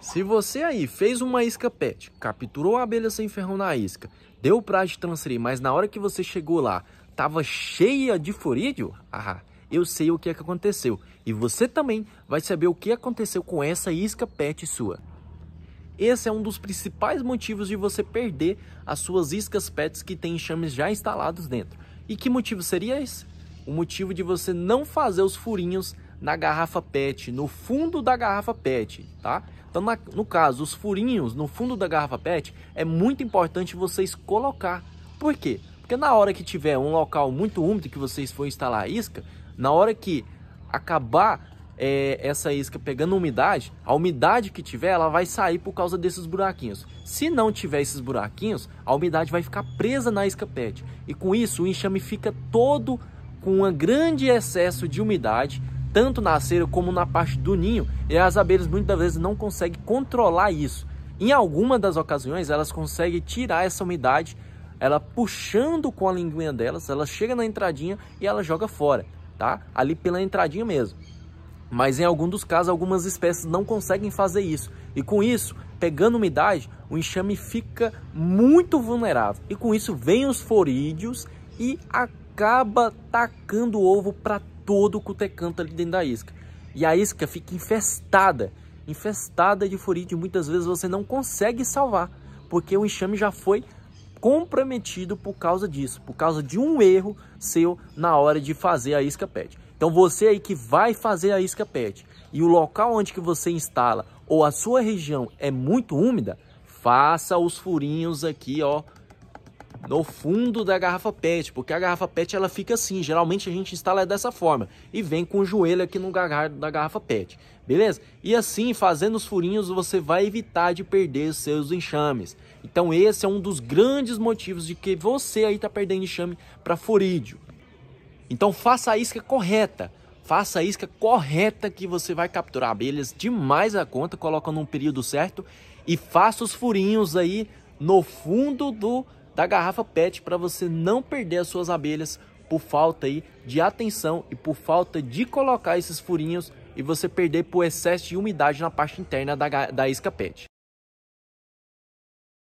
Se você aí fez uma isca pet, capturou a abelha sem ferrão na isca, deu prazo de transferir, mas na hora que você chegou lá, tava cheia de furídeo, ah, eu sei o que é que aconteceu. E você também vai saber o que aconteceu com essa isca pet sua. Esse é um dos principais motivos de você perder as suas iscas pets que tem enxames já instalados dentro. E que motivo seria esse? O motivo de você não fazer os furinhos na garrafa PET, no fundo da garrafa PET, tá? Então, na, no caso, os furinhos no fundo da garrafa PET é muito importante vocês colocar. Por quê? Porque na hora que tiver um local muito úmido que vocês for instalar a isca, na hora que acabar é, essa isca pegando umidade, a umidade que tiver, ela vai sair por causa desses buraquinhos. Se não tiver esses buraquinhos, a umidade vai ficar presa na isca PET. E com isso, o enxame fica todo com um grande excesso de umidade tanto na cera como na parte do ninho, e as abelhas muitas vezes não conseguem controlar isso. Em alguma das ocasiões, elas conseguem tirar essa umidade, ela puxando com a linguinha delas, ela chega na entradinha e ela joga fora, tá? Ali pela entradinha mesmo. Mas em algum dos casos, algumas espécies não conseguem fazer isso. E com isso, pegando umidade, o enxame fica muito vulnerável. E com isso, vem os forídeos e acaba tacando o ovo para todo o cutecanto é ali dentro da isca. E a isca fica infestada, infestada de furídeo. Muitas vezes você não consegue salvar, porque o enxame já foi comprometido por causa disso, por causa de um erro seu na hora de fazer a isca PET. Então você aí que vai fazer a isca PET e o local onde que você instala ou a sua região é muito úmida, faça os furinhos aqui, ó, no fundo da garrafa PET, porque a garrafa PET ela fica assim, geralmente a gente instala dessa forma e vem com o joelho aqui no garra da garrafa PET, beleza? E assim, fazendo os furinhos, você vai evitar de perder os seus enxames. Então esse é um dos grandes motivos de que você aí tá perdendo enxame para furídeo. Então faça a isca correta, faça a isca correta que você vai capturar abelhas demais a conta, coloca num período certo e faça os furinhos aí no fundo do da garrafa PET para você não perder as suas abelhas por falta aí de atenção e por falta de colocar esses furinhos e você perder por excesso de umidade na parte interna da, da isca PET.